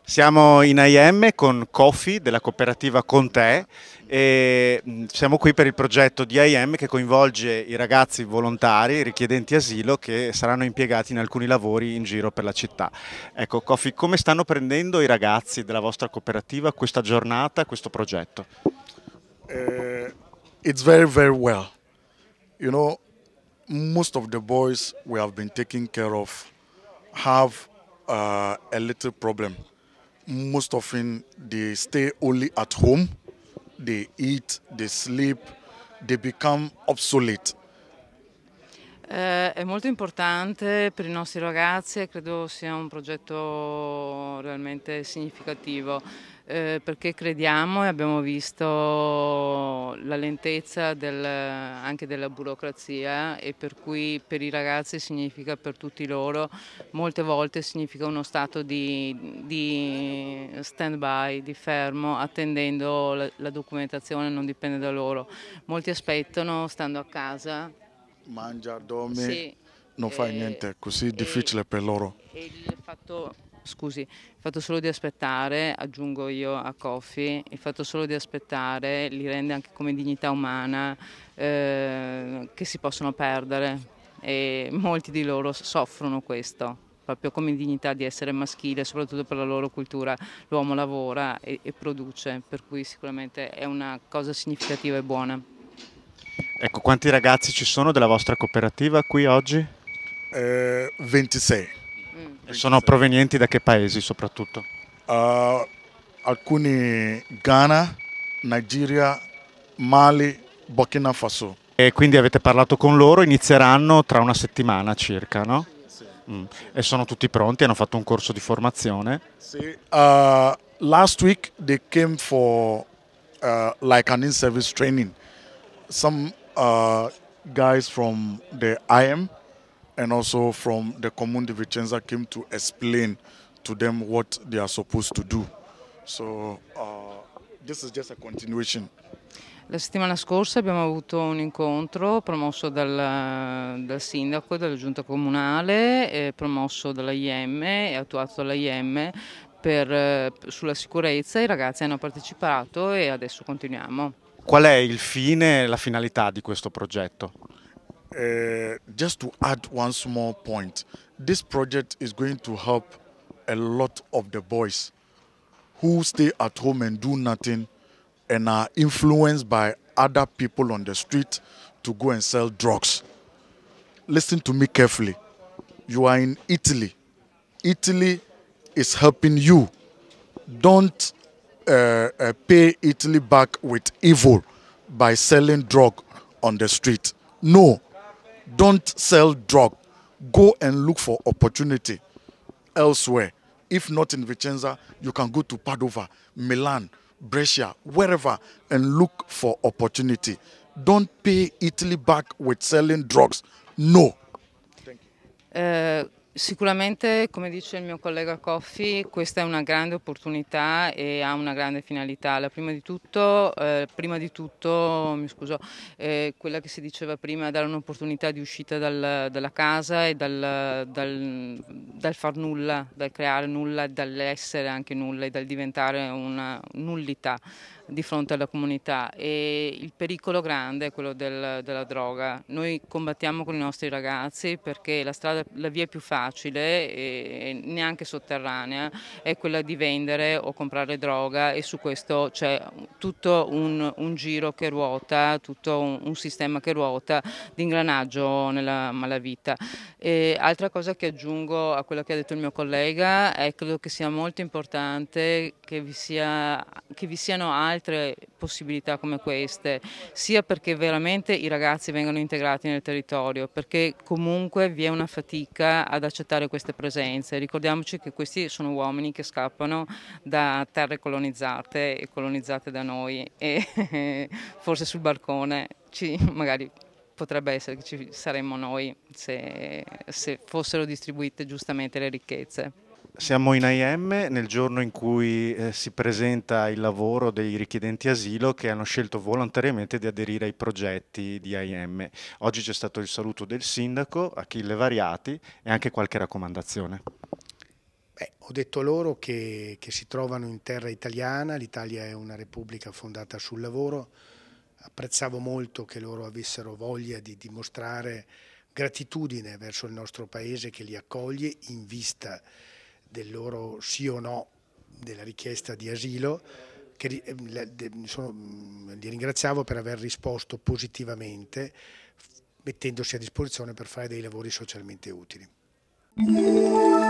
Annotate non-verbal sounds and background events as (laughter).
Siamo in AIM con Kofi della cooperativa Con Te e mm, siamo qui per il progetto di AIM che coinvolge i ragazzi volontari richiedenti asilo che saranno impiegati in alcuni lavori in giro per la città. Ecco Kofi, come stanno prendendo i ragazzi della vostra cooperativa questa giornata, questo progetto? Uh, it's very very well. you know, most of the boys we have been taking care of have uh, a little problem. Most often they stay only at home, they eat, they sleep, they become obsolete. Uh, è molto importante per i nostri ragazzi credo sia un progetto realmente significativo eh, perché crediamo e abbiamo visto la lentezza del, anche della burocrazia e per cui per i ragazzi significa per tutti loro, molte volte significa uno stato di, di stand by, di fermo, attendendo la, la documentazione non dipende da loro. Molti aspettano stando a casa. Mangia, dorme. Sì non fa niente, è così è difficile per loro. E il fatto scusi, il fatto solo di aspettare, aggiungo io a Coffee, il fatto solo di aspettare li rende anche come dignità umana eh, che si possono perdere e molti di loro soffrono questo proprio come dignità di essere maschile, soprattutto per la loro cultura, l'uomo lavora e, e produce, per cui sicuramente è una cosa significativa e buona. Ecco, quanti ragazzi ci sono della vostra cooperativa qui oggi? Eh, 26. Sono provenienti da che paesi soprattutto? Uh, alcuni Ghana, Nigeria, Mali, Burkina Faso. E quindi avete parlato con loro, inizieranno tra una settimana circa, no? Sì. Mm. E sono tutti pronti, hanno fatto un corso di formazione? Sì. Uh, last week they came for uh, like an in-service training. Some uh, guys from the IM, and also from the Commune de Vicenza came to explain to them what they are supposed to do. So uh, this is just a continuation. La settimana scorsa abbiamo avuto un incontro promosso dal, dal sindaco, dalla giunta comunale, eh, promosso dall'AIM e attuato dall'AIM eh, sulla sicurezza. I ragazzi hanno partecipato e adesso continuiamo. Qual è il fine, e la finalità di questo progetto? Uh, just to add one small point, this project is going to help a lot of the boys who stay at home and do nothing and are influenced by other people on the street to go and sell drugs. Listen to me carefully. You are in Italy. Italy is helping you. Don't uh, uh, pay Italy back with evil by selling drug on the street. No, Don't sell drug. Go and look for opportunity elsewhere. If not in Vicenza, you can go to Padova, Milan, Brescia, wherever, and look for opportunity. Don't pay Italy back with selling drugs. No. Uh, Sicuramente, come dice il mio collega Coffi, questa è una grande opportunità e ha una grande finalità. La prima di tutto, eh, prima di tutto scuso, eh, quella che si diceva prima, dare un'opportunità di uscita dal, dalla casa e dal, dal, dal, far nulla, dal creare nulla, dall'essere anche nulla e dal diventare una nullità di fronte alla comunità. E il pericolo grande è quello del, della droga. Noi combattiamo con i nostri ragazzi perché la, strada, la via più facile facile e neanche sotterranea è quella di vendere o comprare droga e su questo c'è tutto un, un giro che ruota, tutto un, un, sistema che ruota di ingranaggio nella malavita. E altra cosa che aggiungo a quello che ha detto il mio collega è credo che sia molto importante che vi, sia, che vi siano altre possibilità come queste, sia perché veramente i ragazzi vengano integrati nel territorio, perché comunque vi è una fatica ad accettare accettare queste presenze. Ricordiamoci che questi sono uomini che scappano da terre colonizzate e colonizzate da noi e (laughs) forse sul balcone ci, magari potrebbe essere che ci saremmo noi se, se fossero distribuite giustamente le ricchezze. Siamo in AIM nel giorno in cui eh, si presenta il lavoro dei richiedenti asilo che hanno scelto volontariamente di aderire ai progetti di AIM. Oggi c'è stato il saluto del sindaco, Achille Variati e anche qualche raccomandazione. Beh, ho detto loro che, che si trovano in terra italiana, l'Italia è una repubblica fondata sul lavoro, apprezzavo molto che loro avessero voglia di dimostrare gratitudine verso il nostro paese che li accoglie in vista di del loro sì o no della richiesta di asilo, che ehm, sono, li ringraziavo per aver risposto positivamente mettendosi a disposizione per fare dei lavori socialmente utili.